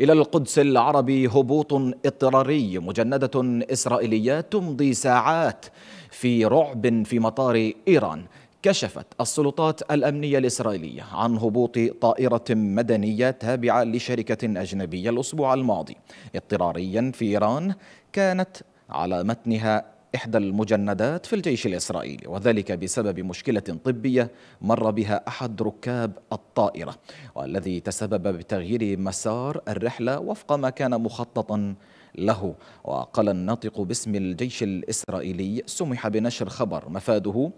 إلى القدس العربي هبوط اضطراري مجندة إسرائيلية تمضي ساعات في رعب في مطار إيران كشفت السلطات الأمنية الإسرائيلية عن هبوط طائرة مدنية تابعة لشركة أجنبية الأسبوع الماضي اضطراريا في إيران كانت على متنها إحدى المجندات في الجيش الإسرائيلي وذلك بسبب مشكلة طبية مر بها أحد ركاب الطائرة والذي تسبب بتغيير مسار الرحلة وفق ما كان مخططا له وقال الناطق باسم الجيش الإسرائيلي سمح بنشر خبر مفاده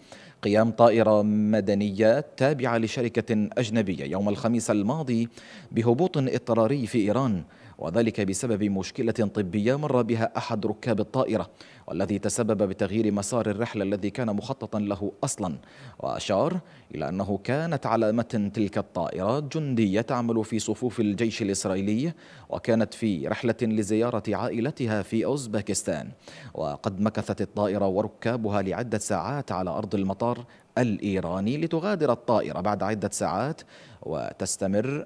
قيام طائرة مدنية تابعة لشركة أجنبية يوم الخميس الماضي بهبوط اضطراري في إيران وذلك بسبب مشكلة طبية مر بها أحد ركاب الطائرة والذي تسبب بتغيير مسار الرحلة الذي كان مخططا له أصلا وأشار إلى أنه كانت على متن تلك الطائرة جندية تعمل في صفوف الجيش الإسرائيلي وكانت في رحلة لزيارة عائلتها في أوزبكستان وقد مكثت الطائرة وركابها لعدة ساعات على أرض المطار الإيراني لتغادر الطائرة بعد عدة ساعات وتستمر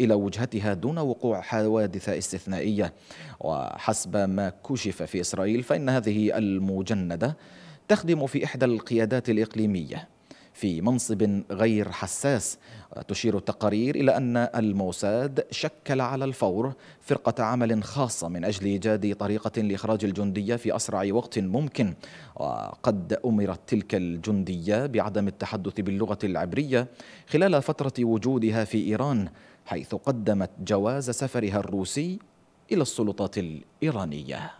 إلى وجهتها دون وقوع حوادث استثنائية وحسب ما كشف في إسرائيل فإن هذه المجندة تخدم في إحدى القيادات الإقليمية في منصب غير حساس تشير التقارير إلى أن الموساد شكل على الفور فرقة عمل خاصة من أجل إيجاد طريقة لإخراج الجندية في أسرع وقت ممكن وقد أمرت تلك الجندية بعدم التحدث باللغة العبرية خلال فترة وجودها في إيران حيث قدمت جواز سفرها الروسي إلى السلطات الإيرانية